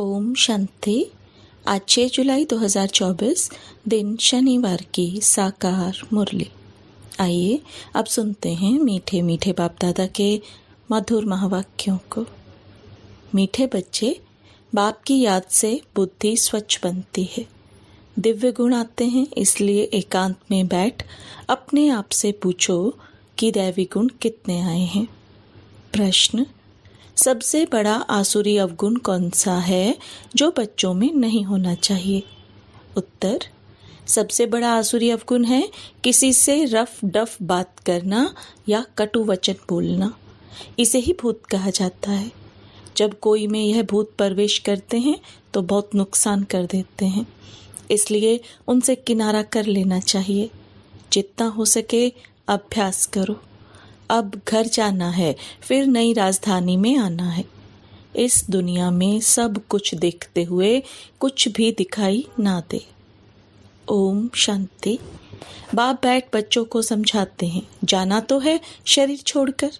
ओम शांति आज छह जुलाई 2024 दिन शनिवार की साकार मुरली आइए अब सुनते हैं मीठे मीठे बाप दादा के मधुर महावाक्यों को मीठे बच्चे बाप की याद से बुद्धि स्वच्छ बनती है दिव्य गुण आते हैं इसलिए एकांत में बैठ अपने आप से पूछो कि दैवी गुण कितने आए हैं प्रश्न सबसे बड़ा आसुरी अवगुण कौन सा है जो बच्चों में नहीं होना चाहिए उत्तर सबसे बड़ा आसुरी अवगुण है किसी से रफ डफ बात करना या कटु वचन बोलना इसे ही भूत कहा जाता है जब कोई में यह भूत प्रवेश करते हैं तो बहुत नुकसान कर देते हैं इसलिए उनसे किनारा कर लेना चाहिए जितना हो सके अभ्यास करो अब घर जाना है फिर नई राजधानी में आना है इस दुनिया में सब कुछ देखते हुए कुछ भी दिखाई ना दे ओम शांति बाप बैठ बच्चों को समझाते हैं जाना तो है शरीर छोड़कर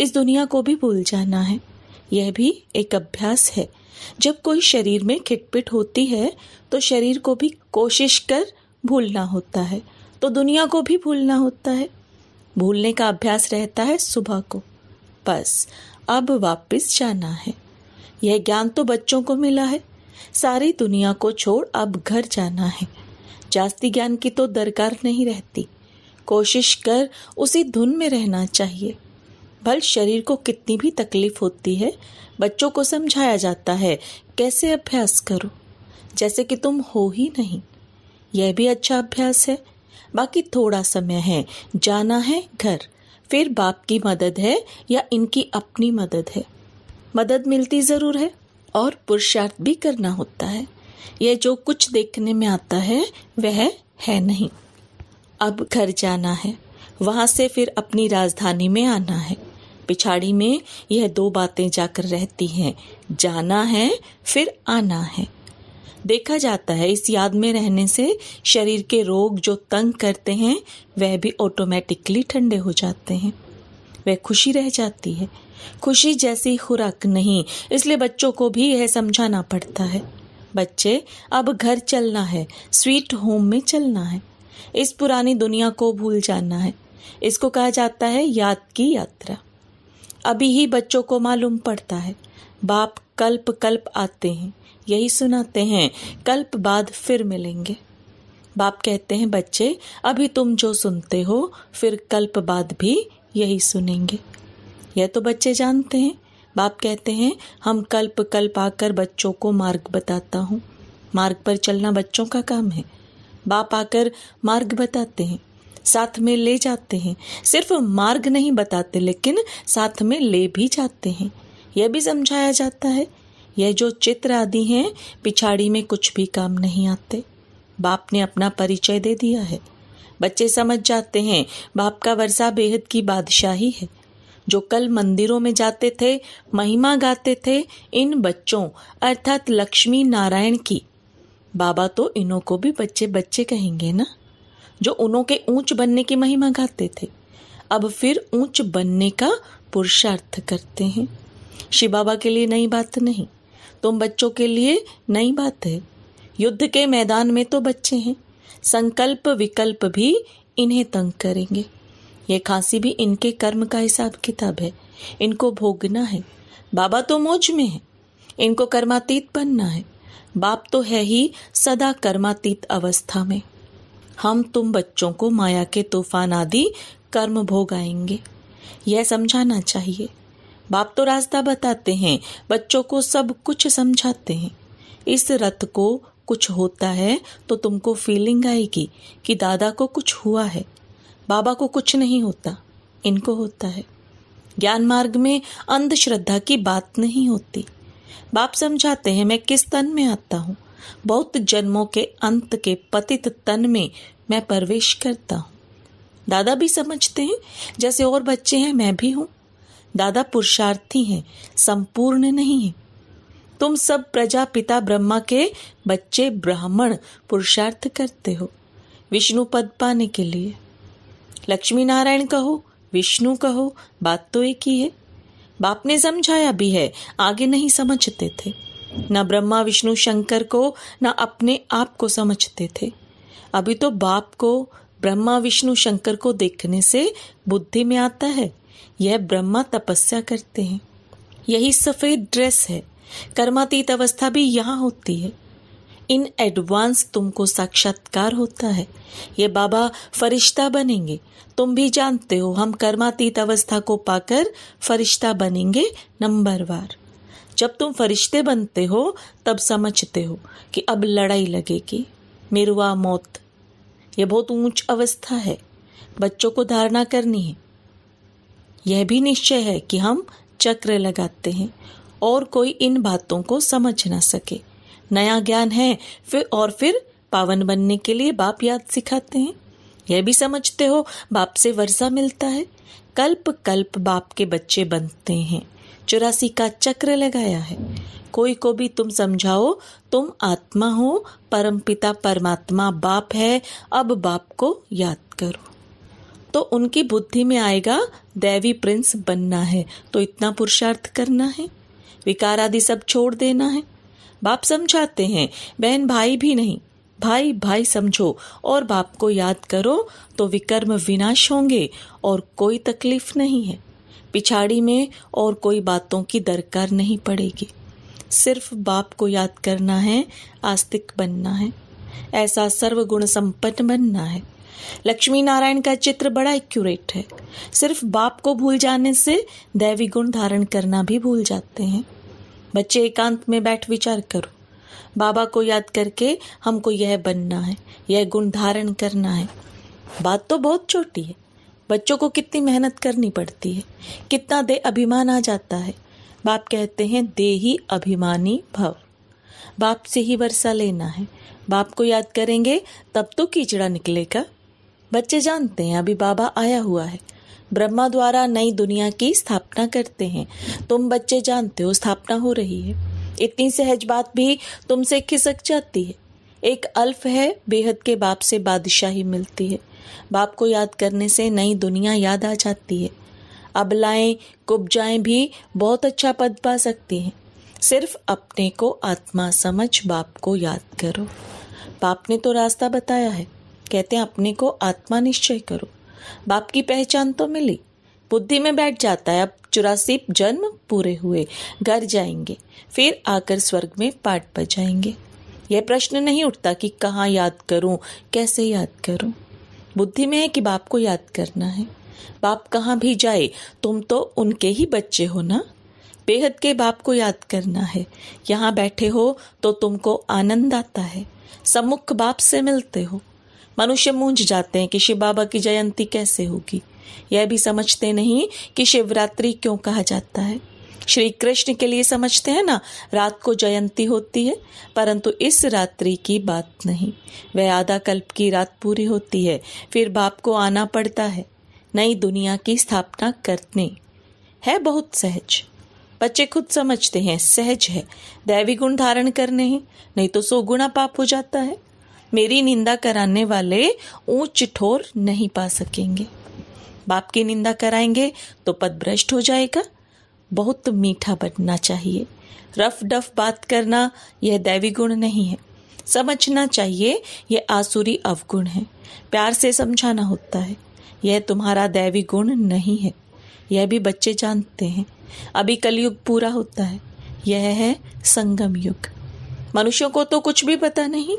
इस दुनिया को भी भूल जाना है यह भी एक अभ्यास है जब कोई शरीर में खिटपिट होती है तो शरीर को भी कोशिश कर भूलना होता है तो दुनिया को भी भूलना होता है भूलने का अभ्यास रहता है सुबह को बस अब वापस जाना है यह ज्ञान तो बच्चों को मिला है सारी दुनिया को छोड़ अब घर जाना है जास्ती ज्ञान की तो दरकार नहीं रहती कोशिश कर उसी धुन में रहना चाहिए भल शरीर को कितनी भी तकलीफ होती है बच्चों को समझाया जाता है कैसे अभ्यास करो जैसे कि तुम हो ही नहीं यह भी अच्छा अभ्यास है बाकी थोड़ा समय है जाना है घर फिर बाप की मदद है या इनकी अपनी मदद है मदद मिलती ज़रूर है और पुरुषार्थ भी करना होता है यह जो कुछ देखने में आता है वह है नहीं अब घर जाना है वहां से फिर अपनी राजधानी में आना है पिछाड़ी में यह दो बातें जाकर रहती हैं जाना है फिर आना है देखा जाता है इस याद में रहने से शरीर के रोग जो तंग करते हैं वह भी ऑटोमेटिकली ठंडे हो जाते हैं वह खुशी रह जाती है खुशी जैसी खुराक नहीं इसलिए बच्चों को भी यह समझाना पड़ता है बच्चे अब घर चलना है स्वीट होम में चलना है इस पुरानी दुनिया को भूल जाना है इसको कहा जाता है याद की यात्रा अभी ही बच्चों को मालूम पड़ता है बाप कल्प कल्प आते हैं यही सुनाते हैं कल्प बाद फिर मिलेंगे बाप कहते हैं बच्चे अभी तुम जो सुनते हो फिर कल्प बाद भी यही सुनेंगे यह तो बच्चे जानते हैं बाप कहते हैं हम कल्प कल्प आकर बच्चों को मार्ग बताता हूँ मार्ग पर चलना बच्चों का काम है बाप आकर मार्ग बताते हैं साथ में ले जाते हैं सिर्फ मार्ग नहीं बताते लेकिन साथ में ले भी जाते हैं यह भी समझाया जाता है यह जो चित्र आदि हैं पिछाड़ी में कुछ भी काम नहीं आते बाप ने अपना परिचय दे दिया है बच्चे समझ जाते हैं बाप का वर्षा बेहद की बादशाही है जो कल मंदिरों में जाते थे महिमा गाते थे इन बच्चों अर्थात लक्ष्मी नारायण की बाबा तो इनों को भी बच्चे बच्चे कहेंगे ना जो उनों के ऊंच बनने की महिमा गाते थे अब फिर ऊंच बनने का पुरुषार्थ करते हैं शिव बाबा के लिए नई बात नहीं तुम बच्चों के लिए नई बात है युद्ध के मैदान में तो बच्चे हैं संकल्प विकल्प भी इन्हें तंग करेंगे ये खांसी भी इनके कर्म का हिसाब किताब है इनको भोगना है बाबा तो मौज में है इनको कर्मातीत बनना है बाप तो है ही सदा कर्मातीत अवस्था में हम तुम बच्चों को माया के तूफान आदि कर्म भोग आएंगे यह समझाना चाहिए बाप तो रास्ता बताते हैं बच्चों को सब कुछ समझाते हैं इस रथ को कुछ होता है तो तुमको फीलिंग आएगी कि दादा को कुछ हुआ है बाबा को कुछ नहीं होता इनको होता है ज्ञान मार्ग में अंधश्रद्धा की बात नहीं होती बाप समझाते हैं मैं किस तन में आता हूँ बहुत जन्मों के अंत के पतित तन में मैं प्रवेश करता हूँ दादा भी समझते हैं जैसे और बच्चे हैं मैं भी हूँ दादा पुरुषार्थी हैं संपूर्ण नहीं है तुम सब प्रजा पिता ब्रह्मा के बच्चे ब्राह्मण पुरुषार्थ करते हो विष्णु पद पाने के लिए लक्ष्मी नारायण कहो विष्णु कहो बात तो एक ही है बाप ने समझाया भी है आगे नहीं समझते थे ना ब्रह्मा विष्णु शंकर को न अपने आप को समझते थे अभी तो बाप को ब्रह्मा विष्णु शंकर को देखने से बुद्धि में आता है यह ब्रह्मा तपस्या करते हैं यही सफेद ड्रेस है कर्मातीत अवस्था भी यहाँ होती है इन एडवांस तुमको साक्षात्कार होता है ये बाबा फरिश्ता बनेंगे तुम भी जानते हो हम कर्मातीत अवस्था को पाकर फरिश्ता बनेंगे नंबरवार जब तुम फरिश्ते बनते हो तब समझते हो कि अब लड़ाई लगेगी मेरुआ मौत यह बहुत ऊंच अवस्था है बच्चों को धारणा करनी है यह भी निश्चय है कि हम चक्र लगाते हैं और कोई इन बातों को समझ ना सके नया ज्ञान है फिर और फिर पावन बनने के लिए बाप याद सिखाते हैं यह भी समझते हो बाप से वर्षा मिलता है कल्प कल्प बाप के बच्चे बनते हैं चौरासी का चक्र लगाया है कोई को भी तुम समझाओ तुम आत्मा हो परमपिता परमात्मा बाप है अब बाप को याद करो तो उनकी बुद्धि में आएगा दैवी प्रिंस बनना है तो इतना पुरुषार्थ करना है विकार आदि सब छोड़ देना है बाप समझाते हैं बहन भाई भी नहीं भाई भाई समझो और बाप को याद करो तो विकर्म विनाश होंगे और कोई तकलीफ नहीं है पिछाड़ी में और कोई बातों की दरकार नहीं पड़ेगी सिर्फ बाप को याद करना है आस्तिक बनना है ऐसा सर्वगुण संपन्न बनना है लक्ष्मी नारायण का चित्र बड़ा एक्यूरेट है सिर्फ बाप को भूल जाने से दैवी गुण धारण करना भी भूल जाते हैं बच्चे एकांत में बैठ विचार करो बाबा को याद करके हमको यह बनना है यह गुण धारण करना है बात तो बहुत छोटी है बच्चों को कितनी मेहनत करनी पड़ती है कितना दे अभिमान आ जाता है बाप कहते हैं दे ही अभिमानी भव बाप से ही वर्षा लेना है बाप को याद करेंगे तब तो कीचड़ा निकलेगा बच्चे जानते हैं अभी बाबा आया हुआ है ब्रह्मा द्वारा नई दुनिया की स्थापना करते हैं तुम बच्चे जानते हो स्थापना हो रही है इतनी सहज बात भी तुमसे खिसक जाती है एक अल्फ है बेहद के बाप से बादशाही मिलती है बाप को याद करने से नई दुनिया याद आ जाती है अबलाएं कुब्जाएं भी बहुत अच्छा पद पा सकती हैं सिर्फ अपने को आत्मा समझ बाप को याद करो बाप ने तो रास्ता बताया है कहते हैं अपने को आत्मा निश्चय करो बाप की पहचान तो मिली बुद्धि में बैठ जाता है अब चौरासी जन्म पूरे हुए घर जाएंगे फिर आकर स्वर्ग में पाठ बजाएंगे यह प्रश्न नहीं उठता कि कहाँ याद करूं कैसे याद करूं बुद्धि में है कि बाप को याद करना है बाप कहाँ भी जाए तुम तो उनके ही बच्चे हो ना बेहद के बाप को याद करना है यहाँ बैठे हो तो तुमको आनंद आता है सम्मुख बाप से मिलते हो मनुष्य मूंझ जाते हैं कि शिव बाबा की जयंती कैसे होगी यह भी समझते नहीं कि शिवरात्रि क्यों कहा जाता है श्री कृष्ण के लिए समझते हैं ना रात को जयंती होती है परंतु इस रात्रि की बात नहीं वह आधा कल्प की रात पूरी होती है फिर बाप को आना पड़ता है नई दुनिया की स्थापना करने है बहुत सहज बच्चे खुद समझते हैं सहज है दैवी गुण धारण करने हैं नहीं तो सो गुणा पाप हो जाता है मेरी निंदा कराने वाले ऊंच ठोर नहीं पा सकेंगे बाप की निंदा कराएंगे तो पद भ्रष्ट हो जाएगा बहुत मीठा बनना चाहिए रफ डफ बात करना यह दैवी गुण नहीं है समझना चाहिए यह आसुरी अवगुण है प्यार से समझाना होता है यह तुम्हारा दैवी गुण नहीं है यह भी बच्चे जानते हैं अभी कलयुग पूरा होता है यह है संगम युग मनुष्यों को तो कुछ भी पता नहीं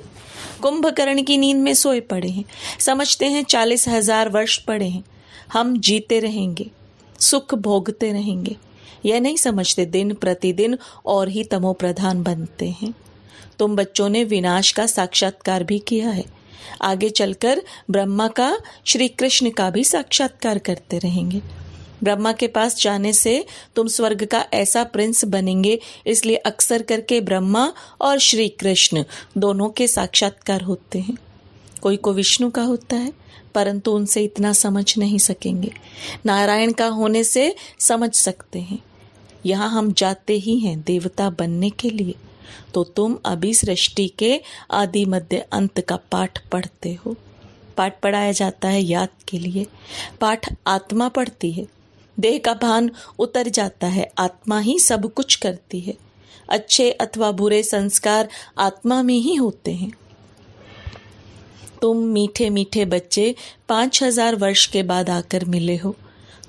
कुंभकर्ण की नींद में सोए पड़े हैं समझते हैं चालीस हजार वर्ष पड़े हैं हम जीते रहेंगे सुख भोगते रहेंगे यह नहीं समझते दिन प्रतिदिन और ही तमोप्रधान बनते हैं तुम बच्चों ने विनाश का साक्षात्कार भी किया है आगे चलकर ब्रह्मा का श्री कृष्ण का भी साक्षात्कार करते रहेंगे ब्रह्मा के पास जाने से तुम स्वर्ग का ऐसा प्रिंस बनेंगे इसलिए अक्सर करके ब्रह्मा और श्री कृष्ण दोनों के साक्षात्कार होते हैं कोई को विष्णु का होता है परंतु उनसे इतना समझ नहीं सकेंगे नारायण का होने से समझ सकते हैं यहाँ हम जाते ही हैं देवता बनने के लिए तो तुम अभी सृष्टि के आदि मध्य अंत का पाठ पढ़ते हो पाठ पढ़ाया जाता है याद के लिए पाठ आत्मा पढ़ती है देह का भान उतर जाता है आत्मा ही सब कुछ करती है अच्छे अथवा बुरे संस्कार आत्मा में ही होते हैं तुम मीठे मीठे बच्चे पांच हजार वर्ष के बाद आकर मिले हो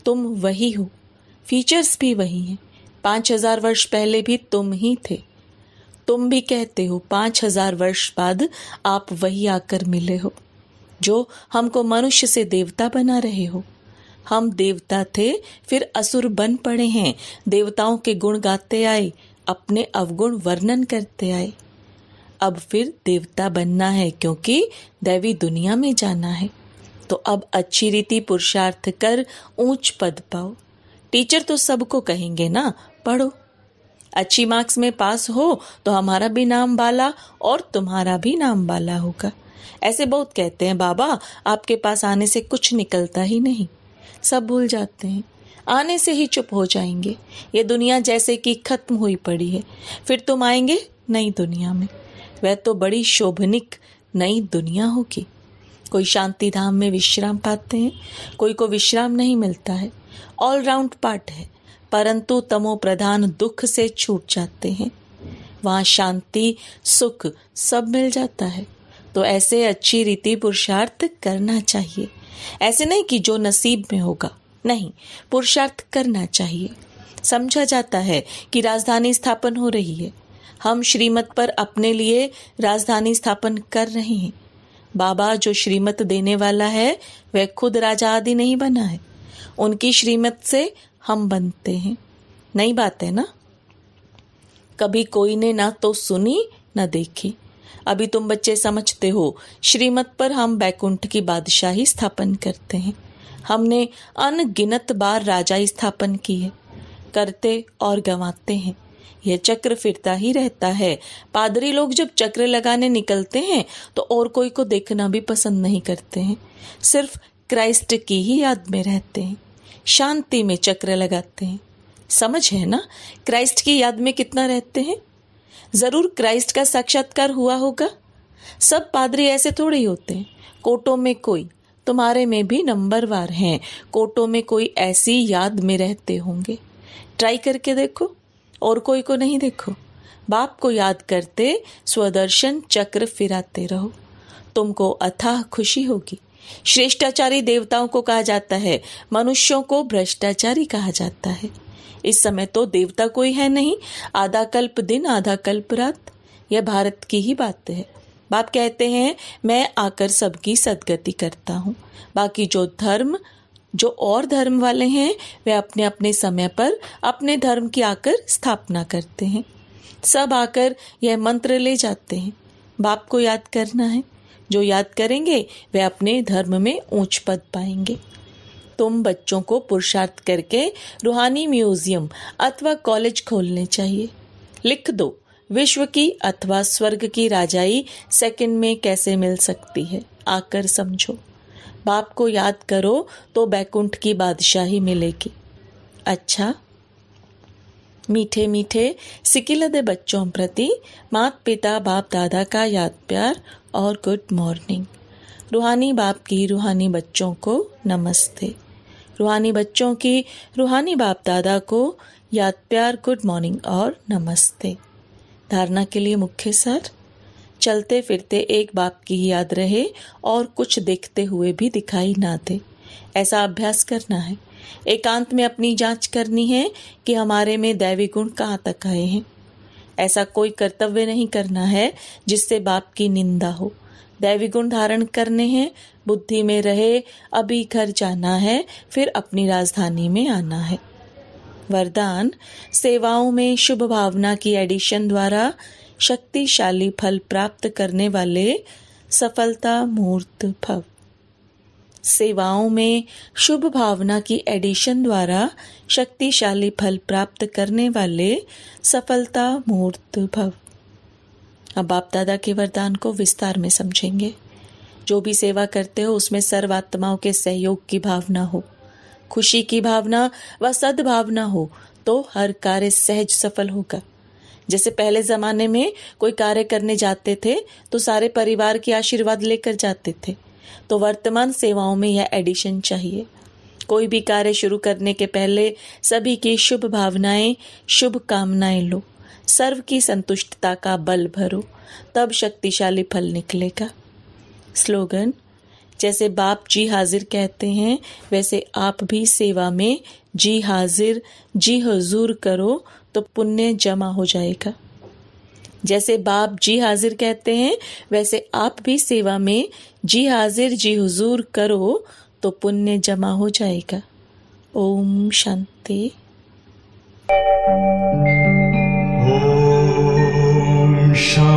तुम वही हो फीचर्स भी वही हैं पांच हजार वर्ष पहले भी तुम ही थे तुम भी कहते हो पांच हजार वर्ष बाद आप वही आकर मिले हो जो हमको मनुष्य से देवता बना रहे हो हम देवता थे फिर असुर बन पड़े हैं देवताओं के गुण गाते आए अपने अवगुण वर्णन करते आए अब फिर देवता बनना है क्योंकि दैवी दुनिया में जाना है तो अब अच्छी रीति पुरुषार्थ कर ऊंच पद पाओ टीचर तो सबको कहेंगे ना पढ़ो अच्छी मार्क्स में पास हो तो हमारा भी नाम बाला और तुम्हारा भी नाम बाला होगा ऐसे बहुत कहते हैं बाबा आपके पास आने से कुछ निकलता ही नहीं सब भूल जाते हैं आने से ही चुप हो जाएंगे ये दुनिया जैसे कि खत्म हुई पड़ी है फिर तुम आएंगे नई दुनिया में वह तो बड़ी शोभनिक नई दुनिया होगी कोई शांति धाम में विश्राम पाते हैं कोई को विश्राम नहीं मिलता है ऑलराउंड पार्ट है परंतु तमो प्रधान दुख से छूट जाते हैं वहां शांति सुख सब मिल जाता है तो ऐसे अच्छी रीति पुरुषार्थ करना चाहिए ऐसे नहीं कि जो नसीब में होगा नहीं पुरुषार्थ करना चाहिए समझा जाता है कि राजधानी स्थापन हो रही है हम श्रीमत पर अपने लिए राजधानी स्थापन कर रहे हैं बाबा जो श्रीमत देने वाला है वह खुद राजा आदि नहीं बना है उनकी श्रीमत से हम बनते हैं नई बात है ना कभी कोई ने ना तो सुनी ना देखी अभी तुम बच्चे समझते हो श्रीमत पर हम बैकुंठ की बादशाही स्थापन करते हैं हमने अनगिनत बार राजा स्थापन की है करते और गंवाते हैं यह चक्र फिरता ही रहता है पादरी लोग जब चक्र लगाने निकलते हैं तो और कोई को देखना भी पसंद नहीं करते हैं सिर्फ क्राइस्ट की ही याद में रहते हैं शांति में चक्र लगाते हैं समझ है ना क्राइस्ट की याद में कितना रहते हैं जरूर क्राइस्ट का साक्षात्कार हुआ होगा सब पादरी ऐसे थोड़े ही होते हैं कोटों में कोई तुम्हारे में भी नंबरवार हैं कोटों में कोई ऐसी याद में रहते होंगे ट्राई करके देखो और कोई को नहीं देखो बाप को याद करते स्वदर्शन चक्र फिराते रहो तुमको अथाह खुशी होगी श्रेष्ठाचारी देवताओं को कहा जाता है मनुष्यों को भ्रष्टाचारी कहा जाता है इस समय तो देवता कोई है नहीं आधा कल्प दिन आधा कल्प रात यह भारत की ही बात है बाप कहते हैं मैं आकर सबकी सदगति करता हूँ बाकी जो धर्म जो और धर्म वाले हैं वे अपने अपने समय पर अपने धर्म की आकर स्थापना करते हैं सब आकर यह मंत्र ले जाते हैं बाप को याद करना है जो याद करेंगे वे अपने धर्म में ऊंच पद पाएंगे तुम बच्चों को पुरुषार्थ करके रूहानी म्यूजियम अथवा कॉलेज खोलने चाहिए लिख दो विश्व की अथवा स्वर्ग की राजाई सेकंड में कैसे मिल सकती है आकर समझो बाप को याद करो तो बैकुंठ की बादशाही मिलेगी अच्छा मीठे मीठे सिकिलदे बच्चों प्रति मात पिता बाप दादा का याद प्यार और गुड मॉर्निंग रूहानी बाप की रूहानी बच्चों को नमस्ते रूहानी बच्चों की रूहानी बाप दादा को याद प्यार गुड मॉर्निंग और नमस्ते धारणा के लिए मुख्य सर चलते फिरते एक बाप की याद रहे और कुछ देखते हुए भी दिखाई ना दे ऐसा अभ्यास करना है एकांत में अपनी जांच करनी है कि हमारे में दैवी गुण कहाँ तक आए हैं ऐसा कोई कर्तव्य नहीं करना है जिससे बाप की निंदा हो दैवी गुण धारण करने हैं बुद्धि में रहे अभी घर जाना है फिर अपनी राजधानी में आना है वरदान सेवाओं में शुभ भावना की एडिशन द्वारा शक्तिशाली फल प्राप्त करने वाले सफलता मूर्त भव सेवाओं में शुभ भावना की एडिशन द्वारा शक्तिशाली फल प्राप्त करने वाले सफलता मुहूर्त भव अब बाप दादा के वरदान को विस्तार में समझेंगे जो भी सेवा करते हो उसमें सर्व आत्माओं के सहयोग की भावना हो खुशी की भावना व सद्भावना हो तो हर कार्य सहज सफल होगा जैसे पहले जमाने में कोई कार्य करने जाते थे तो सारे परिवार के आशीर्वाद लेकर जाते थे तो वर्तमान सेवाओं में यह एडिशन चाहिए कोई भी कार्य शुरू करने के पहले सभी की शुभ भावनाएं शुभ कामनाएं लो सर्व की संतुष्टता का बल भरो तब शक्तिशाली फल निकलेगा स्लोगन जैसे बाप जी हाजिर कहते हैं वैसे आप भी सेवा में जी हाजिर जी हजूर करो तो पुण्य जमा हो जाएगा जैसे बाप जी हाजिर कहते हैं वैसे आप भी सेवा में जी हाजिर जी हुजूर करो तो पुण्य जमा हो जाएगा ओम शांति ओम शांति